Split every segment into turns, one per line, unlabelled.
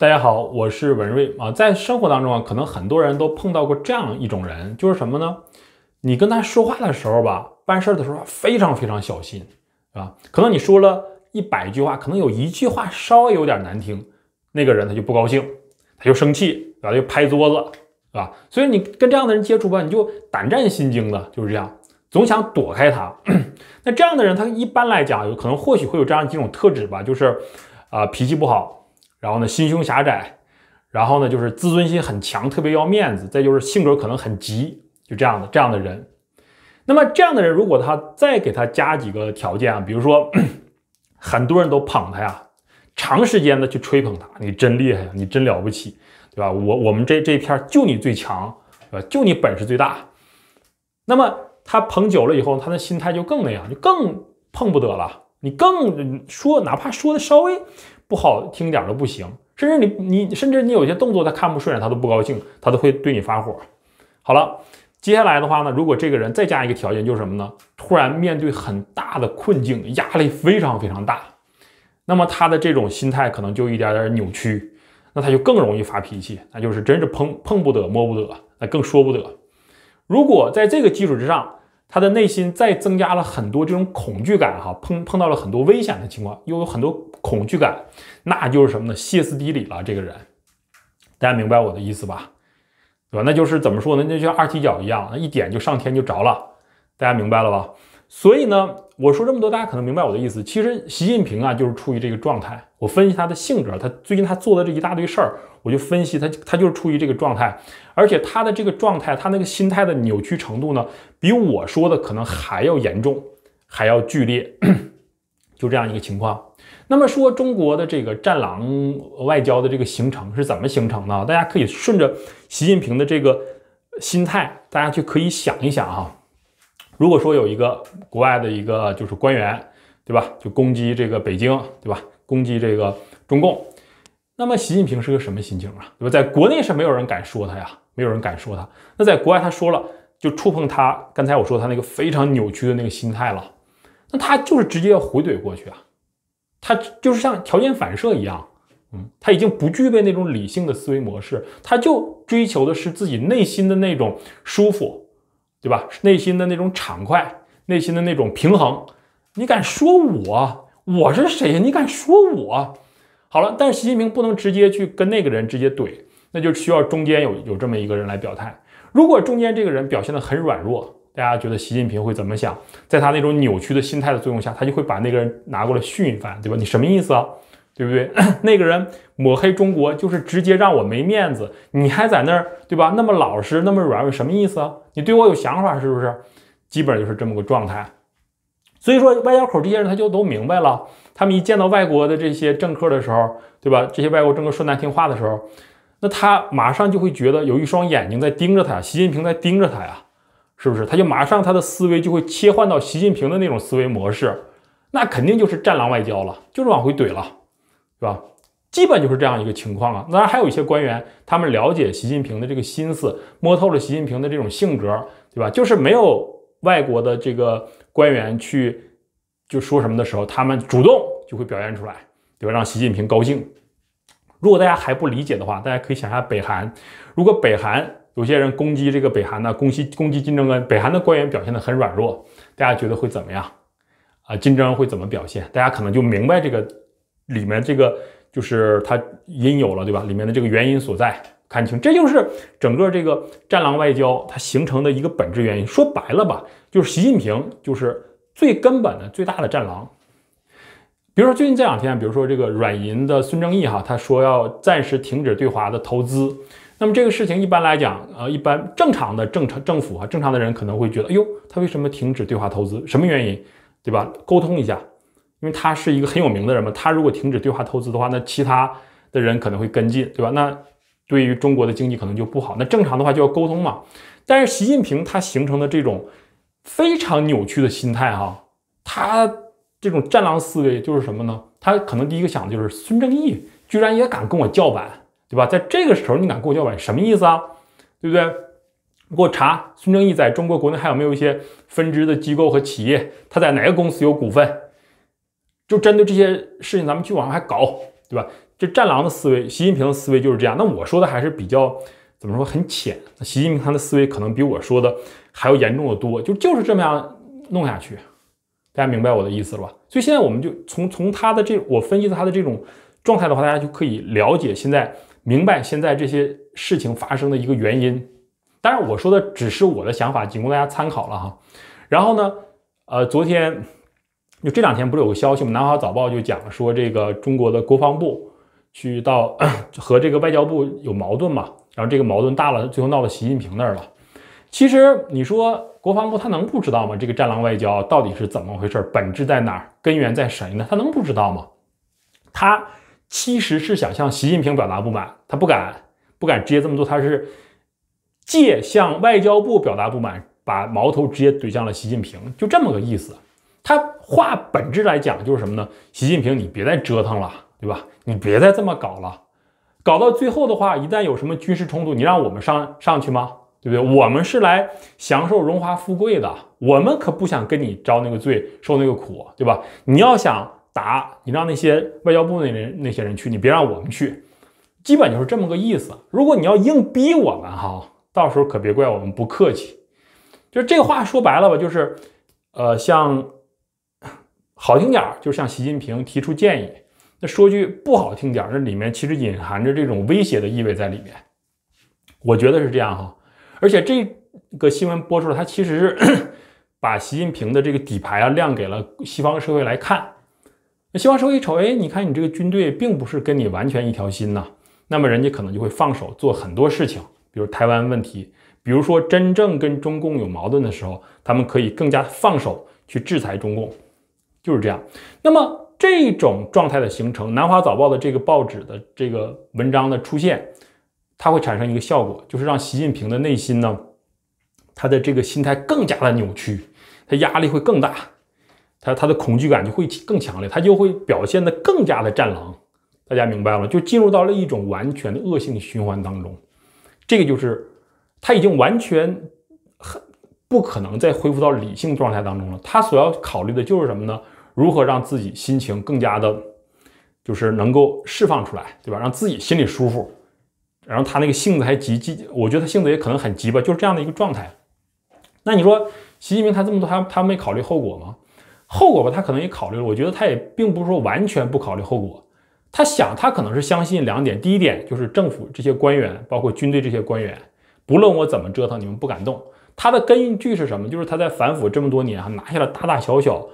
大家好，我是文瑞啊。在生活当中啊，可能很多人都碰到过这样一种人，就是什么呢？你跟他说话的时候吧，办事儿的时候非常非常小心，是吧？可能你说了一百句话，可能有一句话稍微有点难听，那个人他就不高兴，他就生气，然后就拍桌子，是吧？所以你跟这样的人接触吧，你就胆战心惊的，就是这样，总想躲开他。那这样的人，他一般来讲，可能或许会有这样几种特质吧，就是啊，脾气不好。然后呢，心胸狭窄，然后呢，就是自尊心很强，特别要面子，再就是性格可能很急，就这样的这样的人。那么这样的人，如果他再给他加几个条件啊，比如说 很多人都捧他呀，长时间的去吹捧他，你真厉害呀，你真了不起，对吧？我我们这这片儿就你最强，吧？就你本事最大。那么他捧久了以后，他的心态就更那样，就更碰不得了。你更说，哪怕说的稍微。不好听点都不行，甚至你你甚至你有些动作他看不顺眼他都不高兴，他都会对你发火。好了，接下来的话呢，如果这个人再加一个条件，就是什么呢？突然面对很大的困境，压力非常非常大，那么他的这种心态可能就一点点扭曲，那他就更容易发脾气，那就是真是碰碰不得，摸不得，那更说不得。如果在这个基础之上，他的内心再增加了很多这种恐惧感，哈，碰碰到了很多危险的情况，又有很多恐惧感，那就是什么呢？歇斯底里了。这个人，大家明白我的意思吧？对吧？那就是怎么说呢？那就像二踢脚一样，一点就上天就着了。大家明白了吧？所以呢？我说这么多，大家可能明白我的意思。其实习近平啊，就是处于这个状态。我分析他的性格，他最近他做的这一大堆事儿，我就分析他，他就是处于这个状态。而且他的这个状态，他那个心态的扭曲程度呢，比我说的可能还要严重，还要剧烈。就这样一个情况。那么说中国的这个战狼外交的这个形成是怎么形成的？大家可以顺着习近平的这个心态，大家就可以想一想啊。如果说有一个国外的一个就是官员，对吧？就攻击这个北京，对吧？攻击这个中共，那么习近平是个什么心情啊？对吧？在国内是没有人敢说他呀，没有人敢说他。那在国外他说了，就触碰他。刚才我说他那个非常扭曲的那个心态了，那他就是直接要回怼过去啊，他就是像条件反射一样，嗯，他已经不具备那种理性的思维模式，他就追求的是自己内心的那种舒服。对吧？内心的那种敞快，内心的那种平衡。你敢说我，我是谁呀？你敢说我？好了，但是习近平不能直接去跟那个人直接怼，那就需要中间有有这么一个人来表态。如果中间这个人表现的很软弱，大家觉得习近平会怎么想？在他那种扭曲的心态的作用下，他就会把那个人拿过来训一番，对吧？你什么意思啊？对不对？那个人抹黑中国，就是直接让我没面子。你还在那儿，对吧？那么老实，那么软弱，什么意思啊？你对我有想法是不是？基本就是这么个状态。所以说，外交口这些人他就都明白了。他们一见到外国的这些政客的时候，对吧？这些外国政客说难听话的时候，那他马上就会觉得有一双眼睛在盯着他，习近平在盯着他呀，是不是？他就马上他的思维就会切换到习近平的那种思维模式。那肯定就是战狼外交了，就是往回怼了。是吧？基本就是这样一个情况啊。当然，还有一些官员，他们了解习近平的这个心思，摸透了习近平的这种性格，对吧？就是没有外国的这个官员去就说什么的时候，他们主动就会表现出来，对吧？让习近平高兴。如果大家还不理解的话，大家可以想一下北韩。如果北韩有些人攻击这个北韩呢，攻击攻击金正恩，北韩的官员表现的很软弱，大家觉得会怎么样啊？金正恩会怎么表现？大家可能就明白这个。里面这个就是它因有了，对吧？里面的这个原因所在，看清，这就是整个这个战狼外交它形成的一个本质原因。说白了吧，就是习近平就是最根本的最大的战狼。比如说最近这两天，比如说这个软银的孙正义哈，他说要暂时停止对华的投资。那么这个事情一般来讲，呃，一般正常的正常政府啊，正常的人可能会觉得，哟，他为什么停止对华投资？什么原因？对吧？沟通一下。因为他是一个很有名的人嘛，他如果停止对华投资的话，那其他的人可能会跟进，对吧？那对于中国的经济可能就不好。那正常的话就要沟通嘛。但是习近平他形成的这种非常扭曲的心态，哈，他这种战狼思维就是什么呢？他可能第一个想的就是孙正义居然也敢跟我叫板，对吧？在这个时候你敢跟我叫板，什么意思啊？对不对？给我查孙正义在中国国内还有没有一些分支的机构和企业，他在哪个公司有股份？就针对这些事情，咱们去网上还搞，对吧？这战狼的思维，习近平的思维就是这样。那我说的还是比较怎么说很浅，那习近平他的思维可能比我说的还要严重的多。就就是这么样弄下去，大家明白我的意思了吧？所以现在我们就从从他的这我分析他的这种状态的话，大家就可以了解现在明白现在这些事情发生的一个原因。当然我说的只是我的想法，仅供大家参考了哈。然后呢，呃，昨天。就这两天不是有个消息吗？南华早报就讲说，这个中国的国防部去到 和这个外交部有矛盾嘛，然后这个矛盾大了，最后闹到习近平那儿了。其实你说国防部他能不知道吗？这个“战狼外交”到底是怎么回事？本质在哪儿？根源在谁呢？他能不知道吗？他其实是想向习近平表达不满，他不敢不敢直接这么做，他是借向外交部表达不满，把矛头直接怼向了习近平，就这么个意思。他话本质来讲就是什么呢？习近平，你别再折腾了，对吧？你别再这么搞了，搞到最后的话，一旦有什么军事冲突，你让我们上上去吗？对不对？我们是来享受荣华富贵的，我们可不想跟你遭那个罪、受那个苦，对吧？你要想打，你让那些外交部那人那些人去，你别让我们去，基本就是这么个意思。如果你要硬逼我们哈，到时候可别怪我们不客气。就这话说白了吧，就是，呃，像。好听点儿，就是向习近平提出建议。那说句不好听点儿，那里面其实隐含着这种威胁的意味在里面。我觉得是这样哈。而且这个新闻播出来，它其实是 把习近平的这个底牌啊亮给了西方社会来看。那西方社会一瞅，哎，你看你这个军队并不是跟你完全一条心呐。那么人家可能就会放手做很多事情，比如台湾问题，比如说真正跟中共有矛盾的时候，他们可以更加放手去制裁中共。就是这样。那么这种状态的形成，《南华早报》的这个报纸的这个文章的出现，它会产生一个效果，就是让习近平的内心呢，他的这个心态更加的扭曲，他压力会更大，他他的恐惧感就会更强烈，他就会表现的更加的战狼。大家明白了，就进入到了一种完全的恶性循环当中。这个就是他已经完全很不可能再恢复到理性状态当中了。他所要考虑的就是什么呢？如何让自己心情更加的，就是能够释放出来，对吧？让自己心里舒服。然后他那个性子还急急，我觉得他性子也可能很急吧，就是这样的一个状态。那你说，习近平他这么多，他他没考虑后果吗？后果吧，他可能也考虑了。我觉得他也并不是说完全不考虑后果。他想，他可能是相信两点：第一点就是政府这些官员，包括军队这些官员，不论我怎么折腾，你们不敢动。他的根据是什么？就是他在反腐这么多年，啊，拿下了大大小小。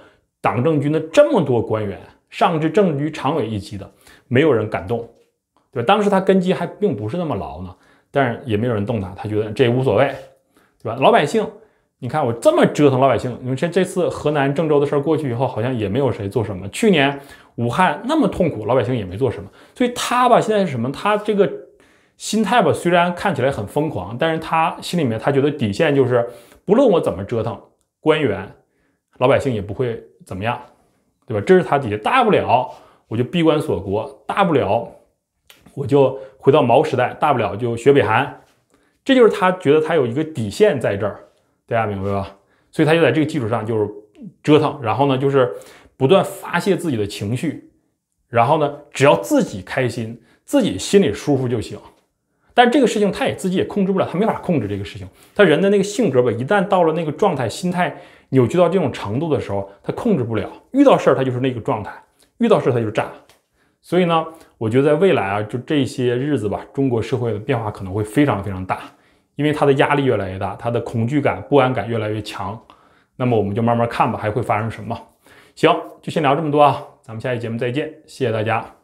党政军的这么多官员，上至政治局常委一级的，没有人敢动，对吧？当时他根基还并不是那么牢呢，但是也没有人动他，他觉得这无所谓，对吧？老百姓，你看我这么折腾老百姓，你这这次河南郑州的事儿过去以后，好像也没有谁做什么。去年武汉那么痛苦，老百姓也没做什么。所以他吧，现在是什么？他这个心态吧，虽然看起来很疯狂，但是他心里面他觉得底线就是，不论我怎么折腾官员。老百姓也不会怎么样，对吧？这是他底下大不了我就闭关锁国，大不了我就回到毛时代，大不了就学北韩，这就是他觉得他有一个底线在这儿，大家明白吧？所以他就在这个基础上就是折腾，然后呢就是不断发泄自己的情绪，然后呢只要自己开心，自己心里舒服就行。但这个事情他也自己也控制不了，他没法控制这个事情。他人的那个性格吧，一旦到了那个状态，心态扭曲到这种程度的时候，他控制不了。遇到事儿他就是那个状态，遇到事儿他就炸。所以呢，我觉得在未来啊，就这些日子吧，中国社会的变化可能会非常非常大，因为他的压力越来越大，他的恐惧感、不安感越来越强。那么我们就慢慢看吧，还会发生什么？行，就先聊这么多啊，咱们下期节目再见，谢谢大家。